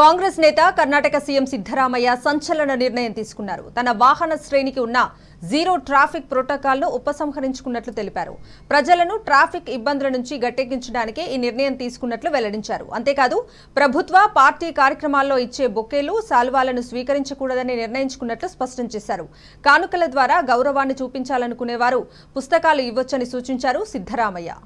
కాంగ్రెస్ నేత కర్ణాటక సీఎం సిద్దరామయ్య సంచలన నిర్ణయం తీసుకున్నారు తన వాహన శ్రేణికి ఉన్న జీరో ట్రాఫిక్ ప్రోటోకాల్ను ఉపసంహరించుకున్నట్లు తెలిపారు ప్రజలను ట్రాఫిక్ ఇబ్బందుల నుంచి గట్టెక్కించడానికే ఈ నిర్ణయం తీసుకున్నట్లు వెల్లడించారు అంతేకాదు ప్రభుత్వ పార్టీ కార్యక్రమాల్లో ఇచ్చే బొకేలు సాల్వాలను స్వీకరించకూడదని నిర్ణయించుకున్నట్లు స్పష్టం చేశారు కానుకల ద్వారా గౌరవాన్ని చూపించాలనుకునేవారు పుస్తకాలు ఇవ్వొచ్చని సూచించారు సిద్దరామయ్య